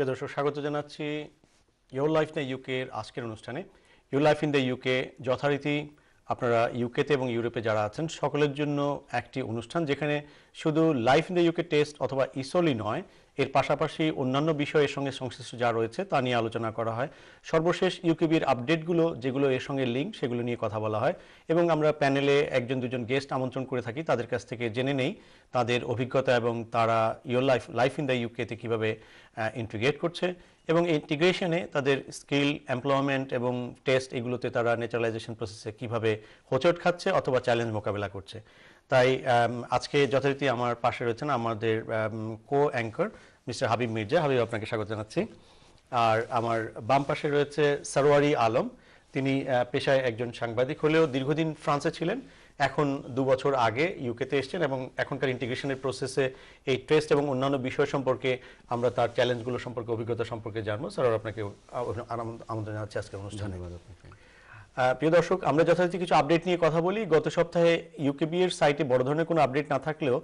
প্রিয় দর্শক স্বাগত জানাচ্ছি ইউর লাইফ ইন দ্য এর আজকের অনুষ্ঠানে your life in the UK যথারীতি আপনারা ইউকেতে এবং ইউরোপে যারা আছেন সকলের জন্য একটি অনুষ্ঠান যেখানে শুধু life in the UK test অথবা ইসোলি নয় এর পাশাপাশি অন্যান্য বিষয়ের সঙ্গে সংশ্লিষ্ট যা রয়েছে তা নিয়ে আলোচনা করা হয় সর্বশেষ ইউকিবির আপডেটগুলো যেগুলো এর সঙ্গে লিঙ্ক সেগুলো নিয়ে কথা বলা হয় এবং আমরা প্যানেলে একজন দুজন গেস্ট আমন্ত্রণ করে থাকি তাদের কাছ থেকে জেনে নেই তাদের অভিজ্ঞতা এবং তারা your life life in the ইউকেতে কীভাবে ইন্টিগ্রেট করছে এবং ইন্টিগ্রেশনে তাদের স্কিল এমপ্লয়মেন্ট এবং টেস্ট এগুলোতে তারা ন্যাচারালাইজেশন প্রসেসে কীভাবে হোঁচট খাচ্ছে অথবা চ্যালেঞ্জ মোকাবেলা করছে তাই আজকে যথারীতি আমার পাশে রয়েছেন আমাদের co anchor mister Habib Mirza Habib আপনাকে স্বাগত জানাচ্ছি আর আমার বাম পাশে রয়েছে সারোয়ারি আলম তিনি পেশায় একজন সাংবাদিক হলেও দীর্ঘদিন ফ্রান্সে ছিলেন এখন দু বছর আগে ইউকেতে এসছেন এবং এখনকার ইন্টিগ্রেশনের প্রসেসে এই টেস্ট এবং অন্যান্য বিষয় সম্পর্কে আমরা তার চ্যালেঞ্জগুলো সম্পর্কে অভিজ্ঞতা সম্পর্কে জানবো স্যার আপনাকে আমন্ত্রণ জানাচ্ছি আজকে অনুষ্ঠানে প্রিয় দর্শক আমরা যথারীতি কিছু আপডেট নিয়ে কথা বলি গত সপ্তাহে ইউকেবি এর সাইটে বড় ধরনের কোনো আপডেট না থাকলেও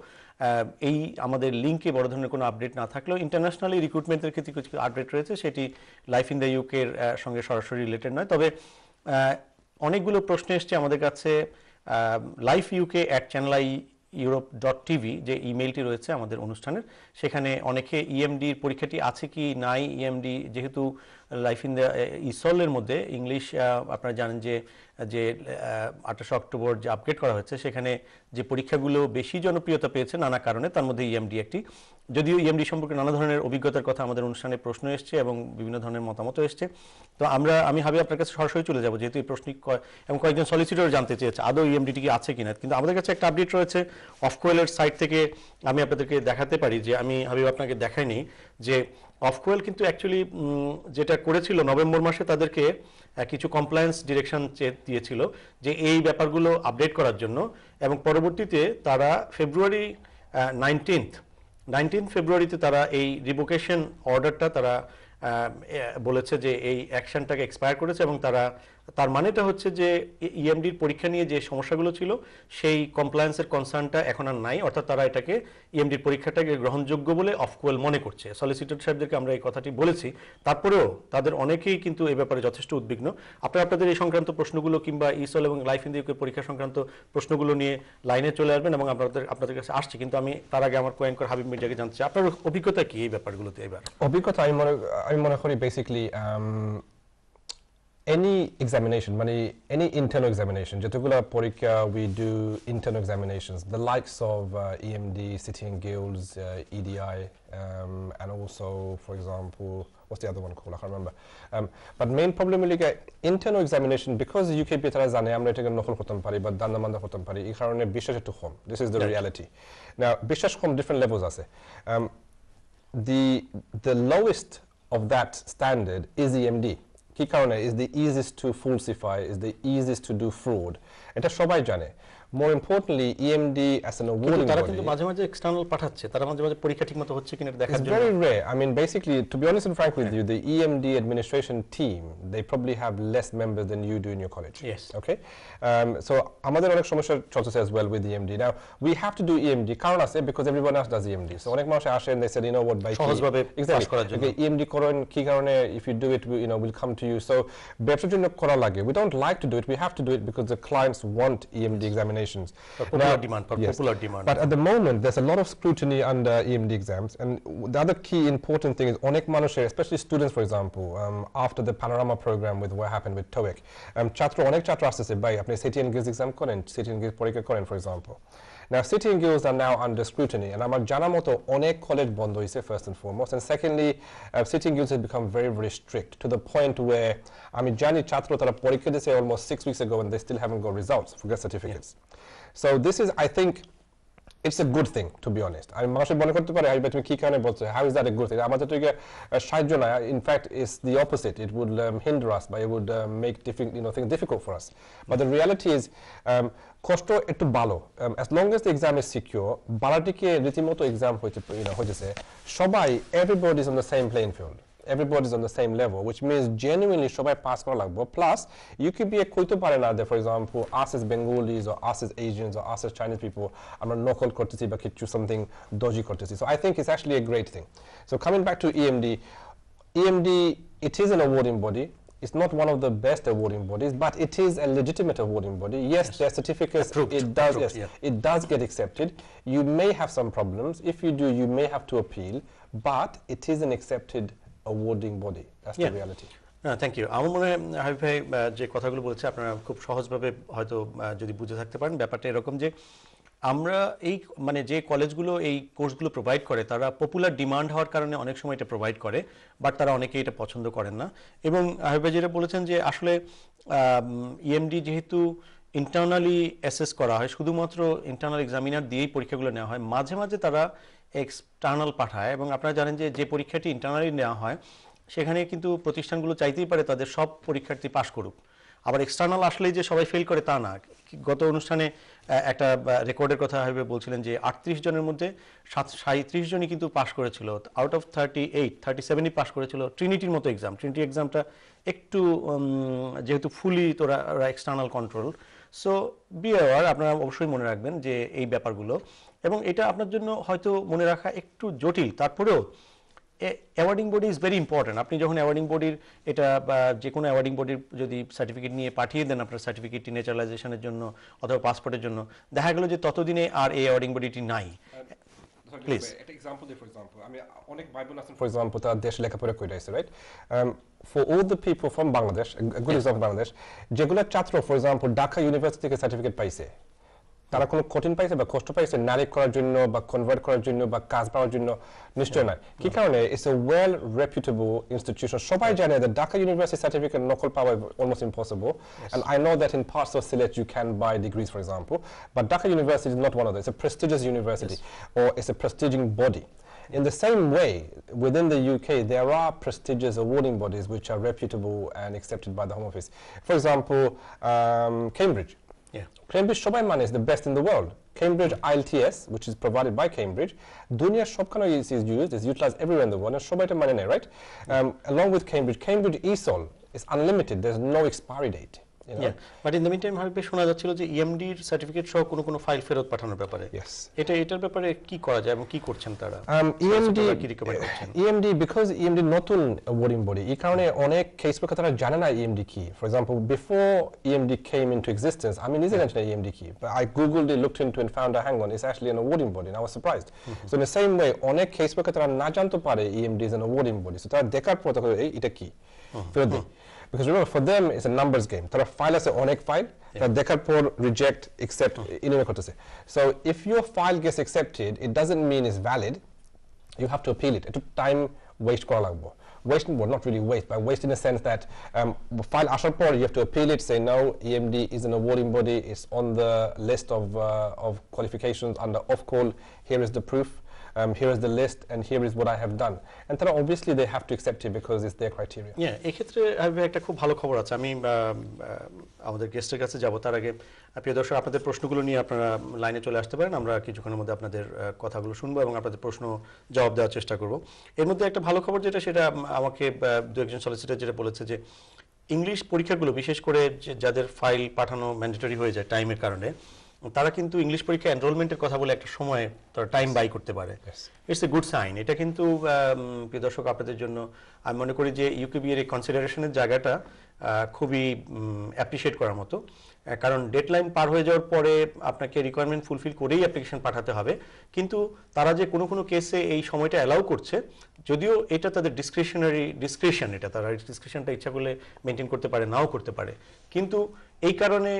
এই আমাদের লিঙ্কে বড় ধরনের কোনো আপডেট না থাকলেও ইন্টারন্যাশনালি রিক্রুটমেন্টের ক্ষেত্রে কিছু আপডেট রয়েছে সেটি লাইফ ইন দ্য ইউকের সঙ্গে সরাসরি রিলেটেড নয় তবে অনেকগুলো প্রশ্ন এসছে আমাদের কাছে life UK at channel I Europe dot TV যে ইমেলটি রয়েছে আমাদের অনুষ্ঠানের সেখানে অনেকে ইএমডির e পরীক্ষাটি আছে কি নাই ইএমডি e যেহেতু লাইফ ইন দ্য ইসলের মধ্যে ইংলিশ আপনারা জানেন যে যে আঠাশে অক্টোবর যে আপডেট করা হয়েছে সেখানে যে পরীক্ষাগুলো বেশি জনপ্রিয়তা পেয়েছে নানা কারণে তার মধ্যে ইএমডি e একটি যদিও ইএমডি e সম্পর্কে নানা ধরনের অভিজ্ঞতার কথা আমাদের অনুষ্ঠানে প্রশ্ন এসছে এবং বিভিন্ন ধরনের মতামতও এসছে তো আমরা আমি ভাবি আপনার কাছে সরাসরি চলে যাব যেহেতু এই প্রশ্ন এবং কয়েকজন সলিসিটর জানতে চেয়েছে আদৌ ইএমডিটি e কি আছে কিনা কিন্তু আমাদের কাছে একটা আপডেট রয়েছে অফকোয়েলের সাইট থেকে আমি আপনাদেরকে দেখাতে পারি যে আমি ভাবি আপনাকে দেখাইনি যে অফকোয়েল কিন্তু অ্যাকচুয়ালি যেটা করেছিল নভেম্বর মাসে তাদেরকে কিছু কমপ্লায়েন্স ডিরেকশন দিয়েছিল যে এই ব্যাপারগুলো আপডেট করার জন্য এবং পরবর্তীতে তারা ফেব্রুয়ারি নাইনটিন্থ নাইনটিন ফেব্রুয়ারিতে তারা এই রিভোকেশন অর্ডারটা তারা বলেছে যে এই অ্যাকশনটাকে এক্সপায়ার করেছে এবং তারা তার মানেটা হচ্ছে যে ইএমডির e পরীক্ষা নিয়ে যে সমস্যাগুলো ছিল সেই কমপ্লায়েন্সের কনসার্নটা এখন আর নাই অর্থাৎ তারা এটাকে ইএমডির e পরীক্ষাটাকে গ্রহণযোগ্য বলে অফকোয়েল মনে করছে সলিসিটর সাহেবদেরকে আমরা এই কথাটি বলেছি তারপরেও তাদের অনেকেই কিন্তু এ ব্যাপারে যথেষ্ট উদ্বিগ্ন আপনারা আপনাদের এই সংক্রান্ত প্রশ্নগুলো কিংবা ইসল এবং লাইফ ইন পরীক্ষা সংক্রান্ত প্রশ্নগুলো নিয়ে লাইনে চলে আসবেন এবং আপনাদের আপনাদের কাছে আসছি কিন্তু আমি তার আগে আমার কোয়েঙ্কর হাবিব মিডিয়াকে জানতে চাই আপনার অভিজ্ঞতা কি এই ব্যাপারগুলোতে এবার অভিজ্ঞতা আমি মনে আমি মনে করি বেসিক্যালি any examination মানে any internal examination Jatugula Porika, we do internal examinations the likes of uh, EMD City and Guilds uh, EDI um, and also for example what's the other one called I can't remember um, but main problem be কি internal examination because UKP তারা জানে আমরা এটাকে নকল করতে পারি বা দান্না but করতে পারি এই কারণে বিশ্বাস একটু this is the yeah. reality now বিশ্বাস different levels আছে um, the the lowest of that standard is EMD কি কারণে is the exist to falsify is the exist to do fraud এটা সবাই জানে more importantly EMD as an awarding তারা কিন্তু মাঝে মাঝে এক্সটারনাল পাঠাচ্ছে তারা মাঝে মাঝে পরীক্ষা ঠিকমতো হচ্ছে কিনা দেখার জন্য very rare I mean basically to be honest and frank with you the EMD administration team they probably have less members than you do in your college okay so আমাদের অনেক সমস্যা চলছে as well with EMD now we have to do EMD কারণ আছে because everyone us does EMD so অনেক মানুষ আসে they said you know what by সহজভাবে এক্সাক্টলি করার জন্য ইএমডি e করেন কি কারণে if you do it you know will come to you so ব্যবসার জন্য করা লাগে we don't like to do it we have to do it because the clients want EMD examination examinations. popular now, demand, yes. popular demand. But at the moment, there's a lot of scrutiny under EMD exams. And the other key important thing is Onek Manusher, especially students, for example, um, after the Panorama program with what happened with TOEIC, um, onec অনেক ছাত্র আসতেছে ভাই আপনি City and Guilds exam করেন City and Guilds পরীক্ষা করেন now, sitting guilds are now under scrutiny, and আমার Janamoto one college bondo is হয়েছে first and foremost, and secondly, uh, city guilds have become very, very strict to the point where i mean, জানি ছাত্র তারা পরীক্ষা say almost six weeks ago and they still haven't got results for their certificates. So this is, I think, it's a good thing to be honest আমি মানুষের মনে করতে পারি তুমি কি কারণে বলছো how is that a good thing আমাদের তো সাহায্য না in fact is the opposite it would hinder us বা it would make you know thing difficult for us বা দ্য রিয়ালিটি ইজ কষ্ট একটু ভালো as long as the exam is secure বালাটিকে রীতিমতো এক্সাম হয়েছে হয়েছে সবাই everybody is on the same playing field everybody's on the same level, which means genuinely show by passport like but plus you could be a kutu there, for example, us Bengalis or us Asians or us Chinese people, I'm not a called courtesy but could choose something dodgy courtesy. So I think it's actually a great thing. So coming back to EMD, EMD it is an awarding body. It's not one of the best awarding bodies, but it is a legitimate awarding body. Yes, yes. their certificates it does yes, it does get accepted. You may have some problems. If you do you may have to appeal, but it is an accepted awarding body that's the reality thank you আমার মনে হয় হাবিব ভাই যে কথাগুলো বলছে আপনারা খুব সহজভাবে হয়তো যদি বুঝে থাকতে পারেন ব্যাপারটা এরকম যে আমরা এই মানে যে কলেজগুলো এই কোর্সগুলো প্রোভাইড করে তারা পপুলার ডিমান্ড হওয়ার কারণে অনেক সময় এটা প্রোভাইড করে বাট তারা অনেকেই এটা পছন্দ করেন না এবং হাবিব ভাই যেটা বলেছেন যে আসলে ইএমডি e যেহেতু ইন্টারনালি অ্যাসেস করা হয় শুধুমাত্র ইন্টারনাল এক্সামিনার দিয়েই পরীক্ষাগুলো নেওয়া হয় মাঝে মাঝে তারা এক্সটার্নাল পাঠায় এবং আপনারা জানেন যে যে পরীক্ষাটি ইন্টারনালি নেওয়া হয় সেখানে কিন্তু প্রতিষ্ঠানগুলো চাইতেই পারে তাদের সব পরীক্ষার্থী পাশ করুক আবার এক্সটার্নাল আসলেই যে সবাই ফেল করে তা না গত অনুষ্ঠানে একটা রেকর্ডের কথা হবে বলছিলেন যে আটত্রিশ জনের মধ্যে সাত সাঁত্রিশ জনই কিন্তু পাশ করেছিল out of thirty eight thirty সেভেনই পাশ করেছিল ট্রিনিটির মতো এক্সাম ট্রিনিটি এক্সামটা একটু যেহেতু ফুলি তোরা এক্সটার্নাল কন্ট্রোল সো বিয়ার আপনারা অবশ্যই মনে রাখবেন যে এই ব্যাপারগুলো এবং এটা আপনার জন্য হয়তো মনে রাখা একটু জটিল তারপরেও awarding body is very important আপনি যখন অ্যাওয়ার্ডিং বডির এটা বা যে কোনো অ্যাওয়ার্ডিং বডির যদি সার্টিফিকেট নিয়ে পাঠিয়ে দেন আপনার সার্টিফিকেটটি নেচারালাইজেশনের জন্য অথবা পাসপোর্টের জন্য দেখা গেল যে ততদিনে আর এই অ্যাওয়ার্ডিং বডিটি নাই প্লিজ একটা এক্সাম্পল দিই ফর এক্সাম্পল আমি অনেক বাইবেল আছেন ফর এক্সাম্পল তারা দেশ লেখাপড়া করে আসছে right for all the people from Bangladesh good example Bangladesh যেগুলো ছাত্র ফর এক্সাম্পল ঢাকা ইউনিভার্সিটি থেকে সার্টিফিকেট পাইছে তারা কোনো কঠিন পাইছে বা কষ্ট পাইছে নারী করার জন্য বা কনভার্ট করার জন্য বা কাজ পাওয়ার জন্য নিশ্চয় নয় কি কারণে it's a well reputable institution সবাই জানে দ্য ঢাকা ইউনিভার্সিটি সার্টিফিকেট নকল পাওয়া almost impossible and I know that in parts of Sylhet you can buy degrees for example but Dhaka university is not one of the it's a prestigious university ও it's a prestigious body In the same way, within the UK, there are prestigious awarding bodies which are reputable and accepted by the Home Office. For example, um, Cambridge. Yeah. Cambridge Money is the best in the world. Cambridge ILTS, which is provided by Cambridge. Dunya Shobkano is used, is utilized everywhere in the world, and Shobaita Manine, right? Um, along with Cambridge, Cambridge ESOL is unlimited, there's no expiry date. But in the meantime Habib শোনা যাচ্ছিল যে ইএমডির e certificate সহ কোনো কোনো file ফেরত পাঠানোর ব্যাপারে এটা এটার ব্যাপারে কি করা যায় এবং কি করছেন তারা ইএমডি কি রিকমেন্ড করছেন ইএমডি বিকজ ইএমডি নতুন ওয়ারিং বডি এই কারণে অনেক কেস পক্ষে তারা জানে না ইএমডি e কি for example before EMD came into existence আমি নিজে জানি না ইএমডি e কি but I googled it looked into and found a hang on it's actually an awarding body I was surprised so in the same way অনেক case পক্ষে তারা না জানতে পারে EMD is an awarding body so তারা দেখার পর তখন এটা কি mm-hmm. ফেরত দেয় mm-hmm. Because remember, for them, it's a numbers game. তারা ফাইল আছে অনেক ফাইল তা reject, পর রিজেক্ট একসেপ্ট ইনভাইট করতেছে so So, if your file gets accepted, it doesn't mean it's valid. You have to appeal it. It took time, waste, well, not really waste, but waste in the sense that um, file Ashar port, you have to appeal it, say no, EMD is an awarding body, it's on the list of, uh, of qualifications under off call, here is the proof. um, here is the list and here is what I have done. And তারা obviously they have to accept it because it's their criteria. Yeah, এক্ষেত্রে একটা খুব ভালো খবর আছে আমি um, um, আমাদের গেস্টের কাছে যাবো তার আগে প্রিয় দর্শক আপনাদের প্রশ্নগুলো নিয়ে আপনারা লাইনে চলে আসতে পারেন আমরা কিছুক্ষণের মধ্যে আপনাদের কথাগুলো শুনবো এবং আপনাদের প্রশ্ন জবাব দেওয়ার চেষ্টা করব এর মধ্যে একটা ভালো খবর যেটা সেটা আমাকে দু একজন সলিসিটার যেটা বলেছে যে ইংলিশ পরীক্ষাগুলো বিশেষ করে যাদের ফাইল পাঠানো ম্যান্ডেটরি হয়ে যায় টাইমের কারণে তারা কিন্তু ইংলিশ পরীক্ষা এনরোলমেন্টের কথা বলে একটা সময় তারা টাইম বাই করতে পারে ইটস এ গুড সাইন এটা কিন্তু প্রিয় দর্শক আপনাদের জন্য আমি মনে করি যে ইউকেবি এর কনসিডারেশনের জায়গাটা খুবই অ্যাপ্রিসিয়েট করার মতো কারণ ডেডলাইন পার হয়ে যাওয়ার পরে আপনাকে রিকোয়ারমেন্ট ফুলফিল করেই অ্যাপ্লিকেশন পাঠাতে হবে কিন্তু তারা যে কোনো কোনো কেসে এই সময়টা অ্যালাউ করছে যদিও এটা তাদের ডিসক্রিপশনারি ডিসক্রিপশন এটা তারা ডিসক্রিশনটা ইচ্ছা করলে মেনটেন করতে পারে নাও করতে পারে কিন্তু এই কারণে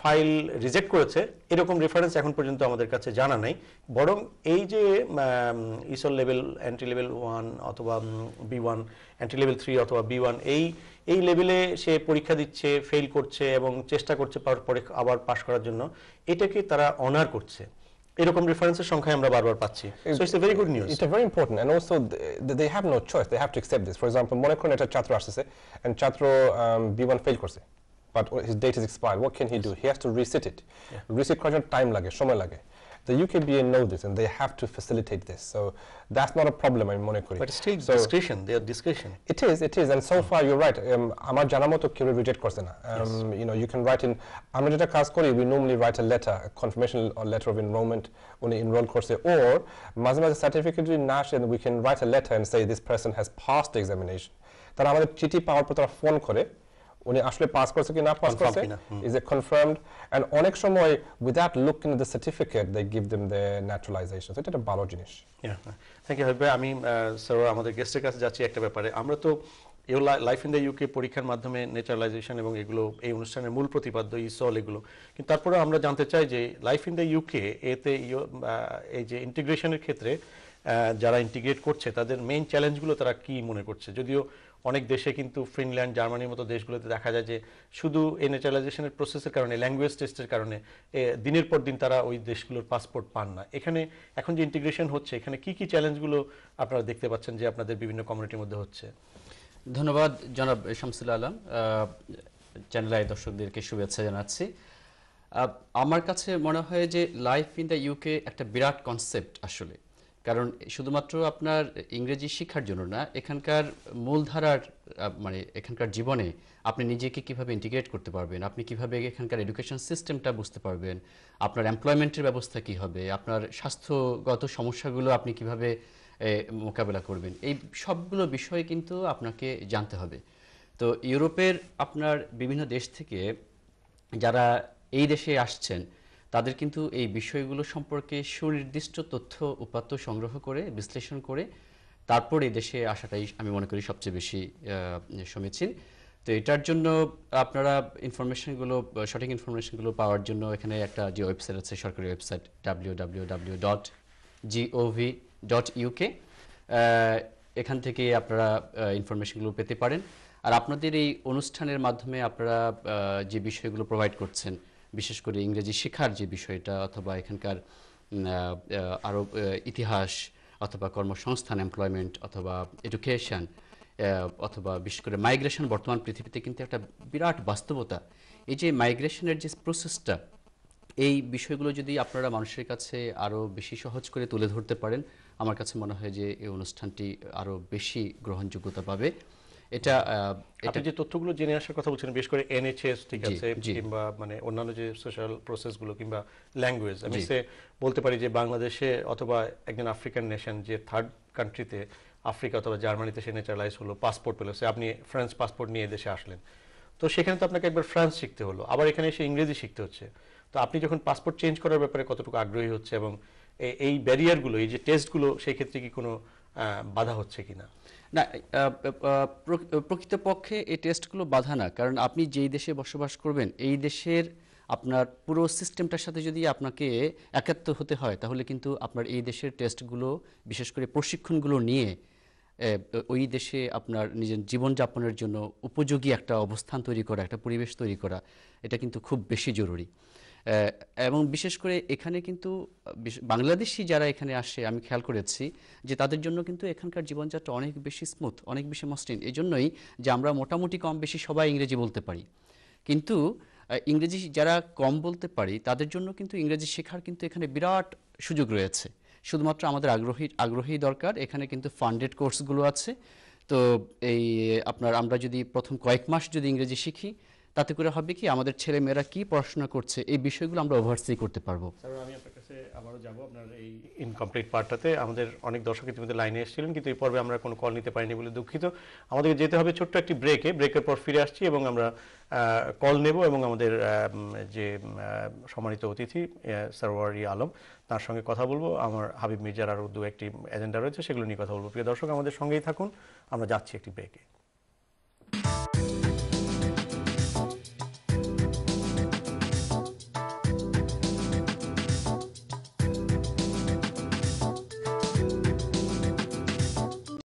ফাইল রিজেক্ট করেছে এরকম রেফারেন্স এখন পর্যন্ত আমাদের কাছে জানা নাই বরং এই যে ESOL level entry level one অথবা B one entry level three অথবা বি ওয়ান এই এই লেভেলে সে পরীক্ষা দিচ্ছে ফেল করছে এবং চেষ্টা করছে পরে আবার পাশ করার জন্য এটাকে তারা অনার করছে এরকম রেফারেন্সের সংখ্যা আমরা বারবার পাচ্ছি so it's a very good news it's very important and also they have no choice they have to accept this for example মনে করুন একটা ছাত্র আসছে এন্ড ছাত্র বি ওয়ান ফেল করছে but his date is expired. What can he do? He has to reset it. Yeah. Resit করার time lage, সময় lage. The UKBA know this and they have to facilitate this. So that's not a problem, I মনে করি. But still so discretion, are discretion. It is, it is. And so hmm. far you're right. Amar um, জানা মতো কেউ reject করছে না। um, You know, you can write in, Amar jeta কাজ we normally write a letter, a confirmation or letter of enrollment, উনি enroll করছে, or মাঝে certificate যদি না and we can write a letter and say this person has passed the examination. তারা amar চিঠি power পর phone kore. উনি আসলে পাস করছে কি না পাস করছে ইজ এ কনফার্মড এন্ড অনেক সময় without looking the certificate they give them the naturalisation এটা একটা ভালো জিনিস থ্যাংক ইউ হাবিবা আমি স্যার আমাদের গেস্টের কাছে যাচ্ছি একটা ব্যাপারে আমরা তো you life in the UK পরীক্ষার মাধ্যমে নেচারালাইজেশন এবং এগুলো এই অনুষ্ঠানের মূল প্রতিপাদ্য ইসল এগুলো কিন্তু তারপরে আমরা জানতে চাই যে লাইফ ইন দ্য ইউকে এতে এই যে ইন্টিগ্রেশনের ক্ষেত্রে যারা ইন্টিগ্রেট করছে তাদের মেইন চ্যালেঞ্জগুলো তারা কি মনে করছে যদিও অনেক দেশে কিন্তু ফিনল্যান্ড জার্মানির মতো দেশগুলোতে দেখা যায় যে শুধু এই ন্যাচারালাইজেশনের প্রসেসের কারণে ল্যাঙ্গুয়েজ টেস্টের কারণে দিনের পর দিন তারা ওই দেশগুলোর পাসপোর্ট পান না এখানে এখন যে ইন্টিগ্রেশন হচ্ছে এখানে কি কি চ্যালেঞ্জগুলো আপনারা দেখতে পাচ্ছেন যে আপনাদের বিভিন্ন কমিউনিটির মধ্যে হচ্ছে ধন্যবাদ জনাব শামসুল আলম চ্যানেল আই দর্শকদেরকে শুভেচ্ছা জানাচ্ছি আমার কাছে মনে হয় যে লাইফ ইন দ্য ইউকে একটা বিরাট কনসেপ্ট আসলে কারণ শুধুমাত্র আপনার ইংরেজি শিক্ষার জন্য না এখানকার মূলধারার মানে এখানকার জীবনে আপনি নিজেকে কিভাবে ইন্টিগ্রেট করতে পারবেন আপনি কিভাবে এখানকার এডুকেশন সিস্টেমটা বুঝতে পারবেন আপনার এমপ্লয়মেন্টের ব্যবস্থা কি হবে আপনার স্বাস্থ্যগত সমস্যাগুলো আপনি কিভাবে মোকাবেলা করবেন এই সবগুলো বিষয় কিন্তু আপনাকে জানতে হবে তো ইউরোপের আপনার বিভিন্ন দেশ থেকে যারা এই দেশে আসছেন তাদের কিন্তু এই বিষয়গুলো সম্পর্কে সুনির্দিষ্ট তথ্য উপাত্ত সংগ্রহ করে বিশ্লেষণ করে তারপর এই দেশে আসাটাই আমি মনে করি সবচেয়ে বেশি সমীচীন তো এটার জন্য আপনারা ইনফরমেশনগুলো সঠিক ইনফরমেশনগুলো পাওয়ার জন্য এখানে একটা যে ওয়েবসাইট আছে সরকারি website W W W dot GOV dot UK এখান থেকে আপনারা ইনফরমেশনগুলো পেতে পারেন আর আপনাদের এই অনুষ্ঠানের মাধ্যমে আপনারা যে বিষয়গুলো প্রোভাইড করছেন বিশেষ করে ইংরেজি শেখার যে বিষয়টা অথবা এখানকার আরও ইতিহাস অথবা কর্মসংস্থান এমপ্লয়মেন্ট অথবা এডুকেশন অথবা বিশেষ করে মাইগ্রেশন বর্তমান পৃথিবীতে কিন্তু একটা বিরাট বাস্তবতা এই যে মাইগ্রেশনের যে প্রসেসটা এই বিষয়গুলো যদি আপনারা মানুষের কাছে আরও বেশি সহজ করে তুলে ধরতে পারেন আমার কাছে মনে হয় যে এই অনুষ্ঠানটি আরও বেশি গ্রহণযোগ্যতা পাবে এটা এটা যে তথ্যগুলো জেনে আসার কথা বলছেন বেশ করে এনএচএস ঠিক আছে কিংবা মানে অন্যান্য যে সোশ্যাল প্রসেসগুলো কিংবা ল্যাঙ্গুয়েজ আমি সে বলতে পারি যে বাংলাদেশে অথবা একজন আফ্রিকান নেশন যে থার্ড কান্ট্রিতে আফ্রিকা অথবা জার্মানিতে সে ন্যাচারালাইজ হলো পাসপোর্ট পেলো সে আপনি ফ্রান্স পাসপোর্ট নিয়ে দেশে আসলেন তো সেখানে তো আপনাকে একবার ফ্রান্স শিখতে হলো আবার এখানে এসে ইংরেজি শিখতে হচ্ছে তো আপনি যখন পাসপোর্ট চেঞ্জ করার ব্যাপারে কতটুকু আগ্রহী হচ্ছে এবং এই ব্যারিয়ারগুলো এই যে টেস্টগুলো সেই ক্ষেত্রে কি কোনো বাধা হচ্ছে কিনা না প্রকৃতপক্ষে এই টেস্টগুলো বাধা না কারণ আপনি যেই দেশে বসবাস করবেন এই দেশের আপনার পুরো সিস্টেমটার সাথে যদি আপনাকে একাত্ম হতে হয় তাহলে কিন্তু আপনার এই দেশের টেস্টগুলো বিশেষ করে প্রশিক্ষণগুলো নিয়ে ওই দেশে আপনার নিজের জীবনযাপনের জন্য উপযোগী একটা অবস্থান তৈরি করা একটা পরিবেশ তৈরি করা এটা কিন্তু খুব বেশি জরুরি এবং বিশেষ করে এখানে কিন্তু বাংলাদেশি যারা এখানে আসে আমি খেয়াল করেছি যে তাদের জন্য কিন্তু এখানকার জীবনযাত্রা অনেক বেশি স্মুথ অনেক বেশি মসৃণ এই জন্যই যে আমরা মোটামুটি কম বেশি সবাই ইংরেজি বলতে পারি কিন্তু ইংরেজি যারা কম বলতে পারি তাদের জন্য কিন্তু ইংরেজি শেখার কিন্তু এখানে বিরাট সুযোগ রয়েছে শুধুমাত্র আমাদের আগ্রহী আগ্রহী দরকার এখানে কিন্তু ফান্ডেড কোর্সগুলো আছে তো এই আপনার আমরা যদি প্রথম কয়েক মাস যদি ইংরেজি শিখি তাতে করে হবে কি আমাদের ছেলে মেয়েরা কি পড়াশোনা করছে এই বিষয়গুলো আমরা ওভারসি করতে পারবো স্যার আমি আপনার কাছে আবারও যাব আপনার এই ইনকমপ্লিট পার্টটাতে আমাদের অনেক দর্শক ইতিমধ্যে লাইনে এসেছিলেন কিন্তু এই পর্বে আমরা কোনো কল নিতে পারিনি বলে দুঃখিত আমাদেরকে যেতে হবে ছোট্ট একটি ব্রেকে ব্রেকের পর ফিরে আসছি এবং আমরা কল নেব এবং আমাদের যে সম্মানিত অতিথি সরওয়ারি আলম তার সঙ্গে কথা বলবো আমার হাবিব মির্জার আরও দু একটি এজেন্ডা রয়েছে সেগুলো নিয়ে কথা বলবো প্রিয় দর্শক আমাদের সঙ্গেই থাকুন আমরা যাচ্ছি একটি ব্রেকে